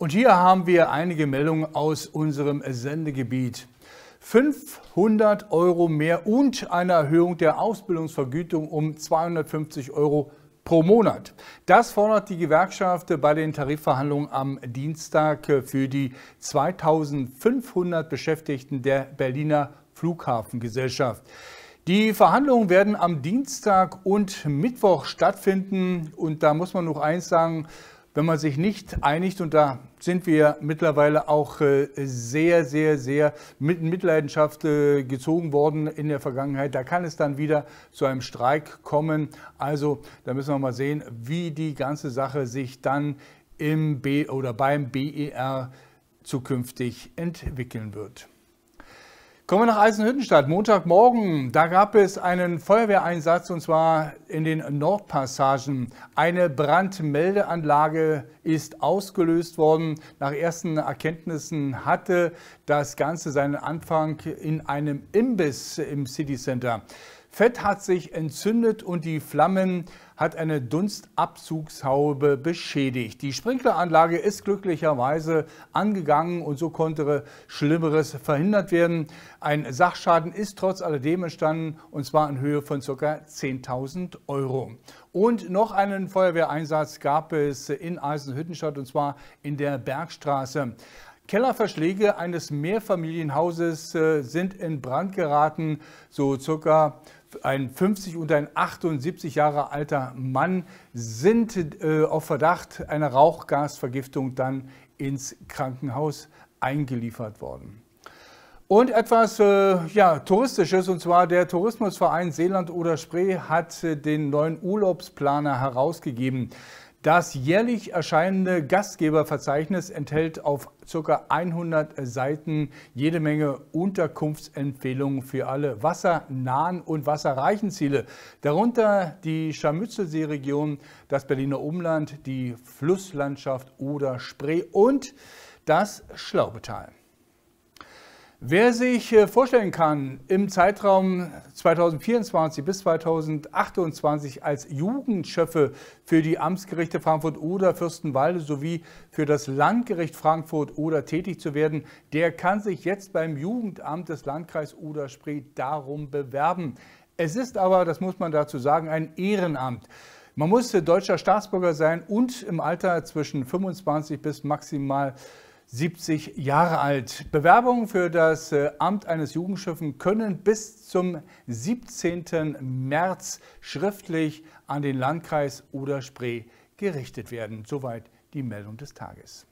Und hier haben wir einige Meldungen aus unserem Sendegebiet. 500 Euro mehr und eine Erhöhung der Ausbildungsvergütung um 250 Euro pro Monat. Das fordert die Gewerkschaft bei den Tarifverhandlungen am Dienstag für die 2500 Beschäftigten der Berliner Flughafengesellschaft. Die Verhandlungen werden am Dienstag und Mittwoch stattfinden. Und da muss man noch eins sagen, wenn man sich nicht einigt, und da sind wir mittlerweile auch äh, sehr, sehr, sehr mit Mitleidenschaft äh, gezogen worden in der Vergangenheit. Da kann es dann wieder zu einem Streik kommen. Also da müssen wir mal sehen, wie die ganze Sache sich dann im B oder beim BER zukünftig entwickeln wird. Kommen wir nach Eisenhüttenstadt. Montagmorgen, da gab es einen Feuerwehreinsatz und zwar in den Nordpassagen. Eine Brandmeldeanlage ist ausgelöst worden. Nach ersten Erkenntnissen hatte das Ganze seinen Anfang in einem Imbiss im City Center. Fett hat sich entzündet und die Flammen hat eine Dunstabzugshaube beschädigt. Die Sprinkleranlage ist glücklicherweise angegangen und so konnte Schlimmeres verhindert werden. Ein Sachschaden ist trotz alledem entstanden und zwar in Höhe von ca. 10.000 Euro. Und noch einen Feuerwehreinsatz gab es in Eisenhüttenstadt und zwar in der Bergstraße. Kellerverschläge eines Mehrfamilienhauses äh, sind in Brand geraten. So circa ein 50 und ein 78 Jahre alter Mann sind äh, auf Verdacht einer Rauchgasvergiftung dann ins Krankenhaus eingeliefert worden. Und etwas äh, ja, Touristisches, und zwar der Tourismusverein Seeland oder Spree hat äh, den neuen Urlaubsplaner herausgegeben. Das jährlich erscheinende Gastgeberverzeichnis enthält auf ca. 100 Seiten jede Menge Unterkunftsempfehlungen für alle wassernahen und wasserreichen Ziele. Darunter die Scharmützelsee-Region, das Berliner Umland, die Flusslandschaft oder Spree und das Schlaubetal. Wer sich äh, vorstellen kann, im Zeitraum 2024 bis 2028 als Jugendschöffe für die Amtsgerichte Frankfurt oder Fürstenwalde sowie für das Landgericht Frankfurt oder tätig zu werden, der kann sich jetzt beim Jugendamt des Landkreises Oder-Spree darum bewerben. Es ist aber, das muss man dazu sagen, ein Ehrenamt. Man muss äh, deutscher Staatsbürger sein und im Alter zwischen 25 bis maximal 70 Jahre alt. Bewerbungen für das äh, Amt eines Jugendschiffen können bis zum 17. März schriftlich an den Landkreis Oder Spree gerichtet werden. Soweit die Meldung des Tages.